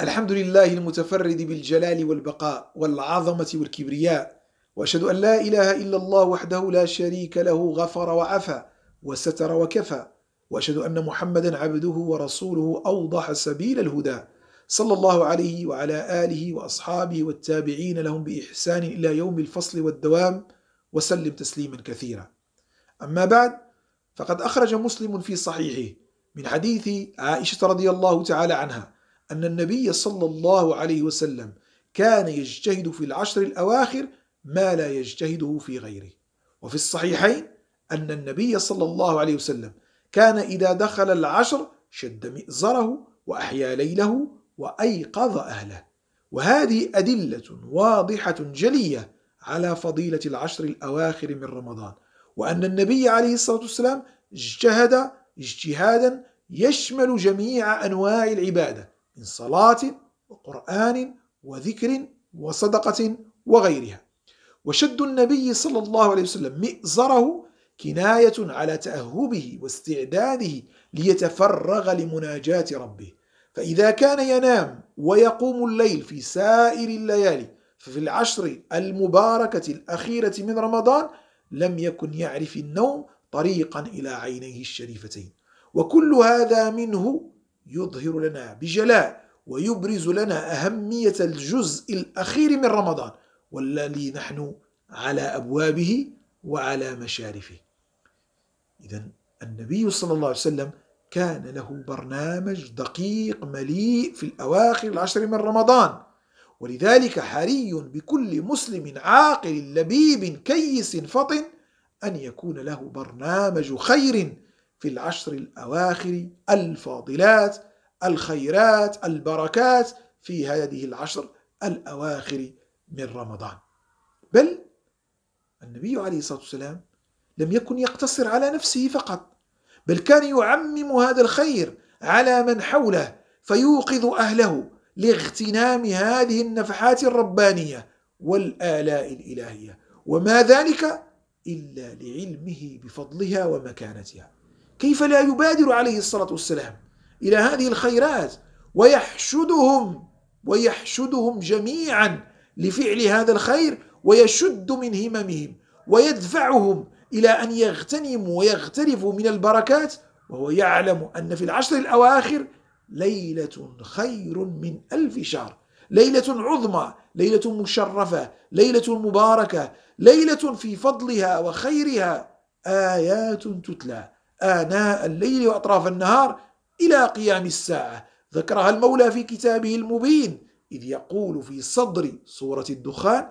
الحمد لله المتفرد بالجلال والبقاء والعظمة والكبرياء وأشهد أن لا إله إلا الله وحده لا شريك له غفر وعفى وستر وكفى وأشهد أن محمدا عبده ورسوله أوضح سبيل الهدى صلى الله عليه وعلى آله وأصحابه والتابعين لهم بإحسان إلى يوم الفصل والدوام وسلم تسليما كثيرا أما بعد فقد أخرج مسلم في صحيحه من حديث عائشة رضي الله تعالى عنها أن النبي صلى الله عليه وسلم كان يجتهد في العشر الأواخر ما لا يجتهده في غيره وفي الصحيحين أن النبي صلى الله عليه وسلم كان إذا دخل العشر شد مئزره وأحيا ليله وأيقظ أهله وهذه أدلة واضحة جلية على فضيلة العشر الأواخر من رمضان وأن النبي عليه الصلاة والسلام اجتهد اجتهادا يشمل جميع أنواع العبادة من صلاة وقرآن وذكر وصدقة وغيرها وشد النبي صلى الله عليه وسلم مئزره كناية على تأهبه واستعداده ليتفرغ لمناجاة ربه فإذا كان ينام ويقوم الليل في سائر الليالي ففي العشر المباركة الأخيرة من رمضان لم يكن يعرف النوم طريقا إلى عينيه الشريفتين وكل هذا منه يظهر لنا بجلاء ويبرز لنا أهمية الجزء الأخير من رمضان والذي نحن على أبوابه وعلى مشارفه إذا النبي صلى الله عليه وسلم كان له برنامج دقيق مليء في الأواخر العشر من رمضان ولذلك حري بكل مسلم عاقل لبيب كيس فطن أن يكون له برنامج خير في العشر الأواخر الفاضلات الخيرات البركات في هذه العشر الأواخر من رمضان بل النبي عليه الصلاة والسلام لم يكن يقتصر على نفسه فقط بل كان يعمم هذا الخير على من حوله فيوقظ أهله لاغتنام هذه النفحات الربانية والآلاء الإلهية وما ذلك إلا لعلمه بفضلها ومكانتها كيف لا يبادر عليه الصلاة والسلام إلى هذه الخيرات ويحشدهم ويحشدهم جميعا لفعل هذا الخير ويشد من هممهم ويدفعهم إلى أن يغتنموا ويغترفوا من البركات وهو يعلم أن في العشر الأواخر ليلة خير من ألف شهر ليلة عظمى ليلة مشرفة ليلة مباركة ليلة في فضلها وخيرها آيات تتلى آناء الليل وأطراف النهار إلى قيام الساعة ذكرها المولى في كتابه المبين إذ يقول في صدر سورة الدخان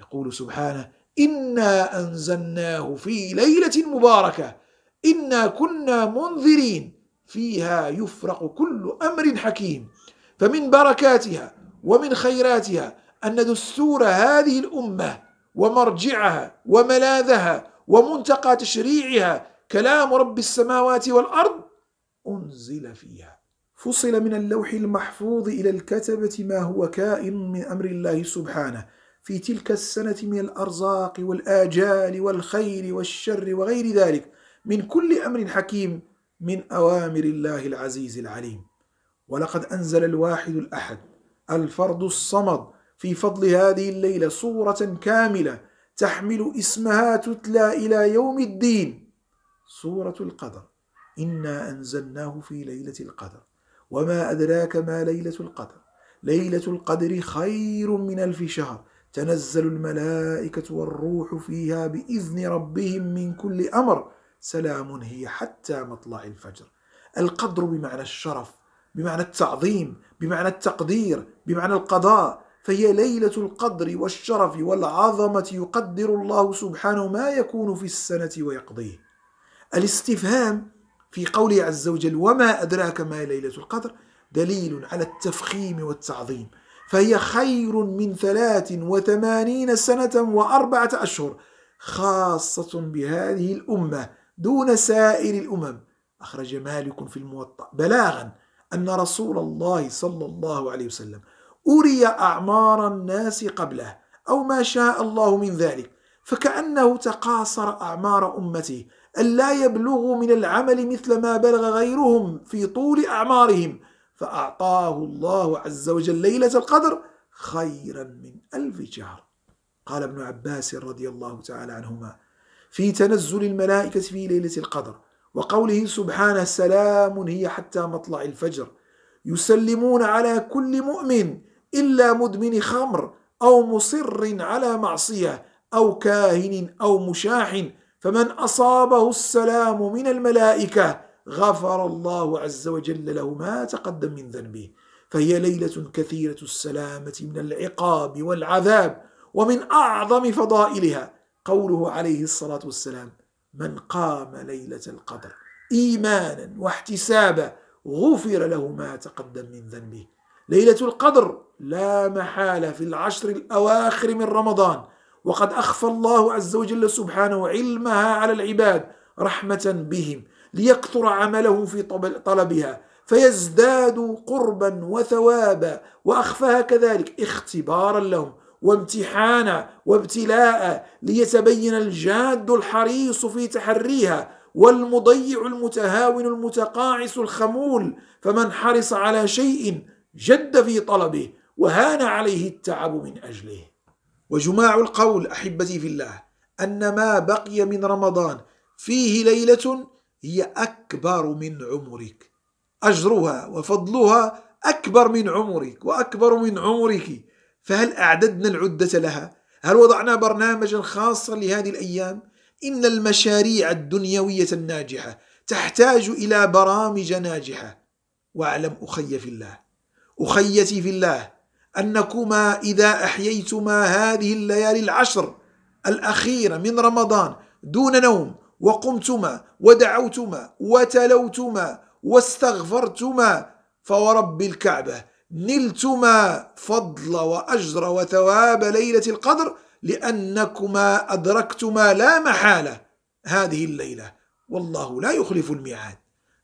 يقول سبحانه إنا أنزلناه في ليلة مباركة إنا كنا منذرين فيها يفرق كل أمر حكيم فمن بركاتها ومن خيراتها أن دستور هذه الأمة ومرجعها وملاذها ومنتقى تشريعها كلام رب السماوات والأرض أنزل فيها فصل من اللوح المحفوظ إلى الكتبة ما هو كائن من أمر الله سبحانه في تلك السنة من الأرزاق والآجال والخير والشر وغير ذلك من كل أمر حكيم من أوامر الله العزيز العليم ولقد أنزل الواحد الأحد الفرد الصمد في فضل هذه الليلة صورة كاملة تحمل اسمها تتلى إلى يوم الدين سورة القدر إنا أنزلناه في ليلة القدر وما أدراك ما ليلة القدر ليلة القدر خير من ألف شهر تنزل الملائكة والروح فيها بإذن ربهم من كل أمر سلام هي حتى مطلع الفجر القدر بمعنى الشرف بمعنى التعظيم بمعنى التقدير بمعنى القضاء فهي ليلة القدر والشرف والعظمة يقدر الله سبحانه ما يكون في السنة ويقضيه الاستفهام في قوله عز وجل وما أدراك ما ليلة القدر دليل على التفخيم والتعظيم فهي خير من ثلاث وثمانين سنة وأربعة أشهر خاصة بهذه الأمة دون سائر الأمم أخرج مالك في الموطأ بلاغا أن رسول الله صلى الله عليه وسلم أري أعمار الناس قبله أو ما شاء الله من ذلك فكأنه تقاصر أعمار أمته ألا يبلغوا من العمل مثل ما بلغ غيرهم في طول أعمارهم فأعطاه الله عز وجل ليلة القدر خيرا من ألف شهر قال ابن عباس رضي الله تعالى عنهما في تنزل الملائكة في ليلة القدر وقوله سبحانه سلام هي حتى مطلع الفجر يسلمون على كل مؤمن إلا مدمن خمر أو مصر على معصية أو كاهن أو مشاحن فمن أصابه السلام من الملائكة غفر الله عز وجل له ما تقدم من ذنبه فهي ليلة كثيرة السلامة من العقاب والعذاب ومن أعظم فضائلها قوله عليه الصلاة والسلام من قام ليلة القدر إيمانا واحتسابا غفر له ما تقدم من ذنبه ليلة القدر لا محالة في العشر الأواخر من رمضان وقد أخفى الله عز وجل سبحانه علمها على العباد رحمة بهم ليكثر عمله في طلبها فيزدادوا قربا وثوابا وأخفاها كذلك اختبارا لهم وامتحانا وابتلاء ليتبين الجاد الحريص في تحريها والمضيع المتهاون المتقاعس الخمول فمن حرص على شيء جد في طلبه وهان عليه التعب من أجله وجماع القول أحبتي في الله أن ما بقي من رمضان فيه ليلة هي أكبر من عمرك أجرها وفضلها أكبر من عمرك وأكبر من عمرك فهل أعددنا العدة لها؟ هل وضعنا برنامجا خاصا لهذه الأيام؟ إن المشاريع الدنيوية الناجحة تحتاج إلى برامج ناجحة واعلم أخي في الله أخيتي في الله أنكما إذا أحييتما هذه الليالي العشر الأخيرة من رمضان دون نوم وقمتما ودعوتما وتلوتما واستغفرتما فورب الكعبة نلتما فضل وأجر وثواب ليلة القدر لأنكما أدركتما لا محالة هذه الليلة والله لا يخلف الميعاد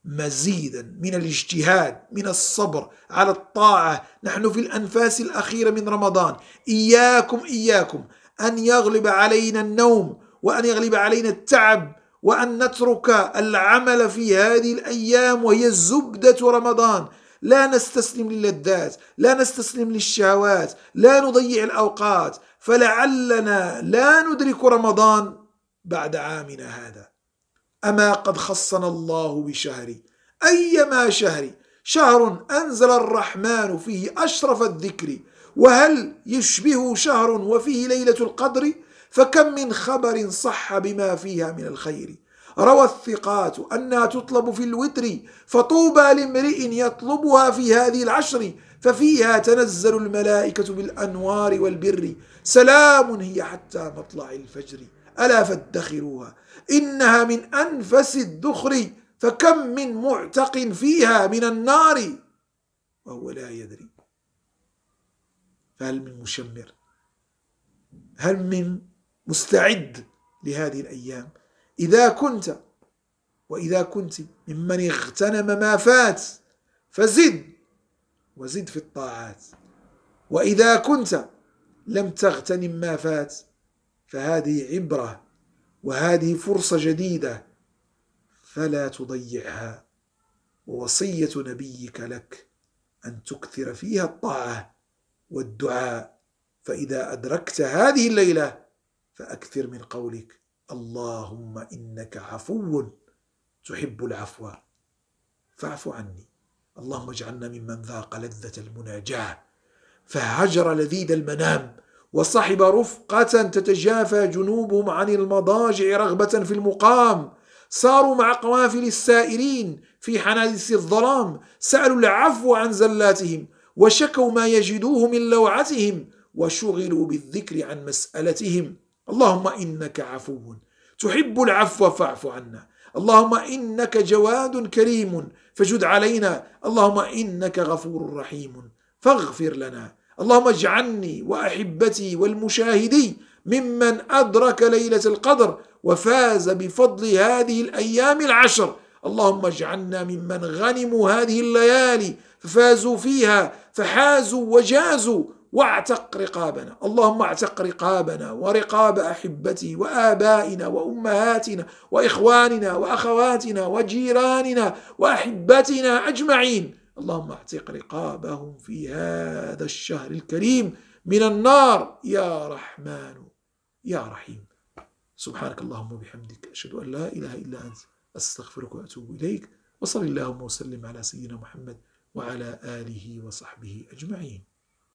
مزيدا من الاجتهاد من الصبر على الطاعة نحن في الأنفاس الأخيرة من رمضان إياكم إياكم أن يغلب علينا النوم وأن يغلب علينا التعب وأن نترك العمل في هذه الأيام وهي زبدة رمضان لا نستسلم للذات لا نستسلم للشهوات لا نضيع الأوقات فلعلنا لا ندرك رمضان بعد عامنا هذا أما قد خصنا الله بشهر أيما شهر شهر أنزل الرحمن فيه أشرف الذكر وهل يشبه شهر وفيه ليلة القدر فكم من خبر صح بما فيها من الخير روى الثقات أنها تطلب في الوتر فطوبى لامرئ يطلبها في هذه العشر ففيها تنزل الملائكة بالأنوار والبر سلام هي حتى مطلع الفجر ألا فادخروها إنها من أنفس الدخر فكم من معتق فيها من النار وهو لا يدري فهل من مشمر هل من مستعد لهذه الأيام إذا كنت وإذا كنت ممن اغتنم ما فات فزد وزد في الطاعات وإذا كنت لم تغتنم ما فات فهذه عبرة وهذه فرصة جديدة فلا تضيعها ووصية نبيك لك أن تكثر فيها الطاعة والدعاء فإذا أدركت هذه الليلة فأكثر من قولك اللهم إنك عفو تحب العفو فاعف عني اللهم اجعلنا ممن ذاق لذة المناجاة فهجر لذيذ المنام وصحب رفقة تتجافى جنوبهم عن المضاجع رغبة في المقام ساروا مع قوافل السائرين في حنادس الظلام سألوا العفو عن زلاتهم وشكوا ما يجدوه من لوعتهم وشغلوا بالذكر عن مسألتهم اللهم إنك عفو تحب العفو فاعف عنا اللهم إنك جواد كريم فجد علينا اللهم إنك غفور رحيم فاغفر لنا اللهم اجعلني وأحبتي والمشاهدي ممن أدرك ليلة القدر وفاز بفضل هذه الأيام العشر اللهم اجعلنا ممن غنموا هذه الليالي ففازوا فيها فحازوا وجازوا واعتق رقابنا اللهم اعتق رقابنا ورقاب احبتي وابائنا وامهاتنا واخواننا واخواتنا وجيراننا واحبتنا اجمعين اللهم اعتق رقابهم في هذا الشهر الكريم من النار يا رحمن يا رحيم سبحانك اللهم وبحمدك أشهد أن لا إله إلا أنت أستغفرك وأتوب إليك وصل اللهم وسلم على سيدنا محمد وعلى آله وصحبه أجمعين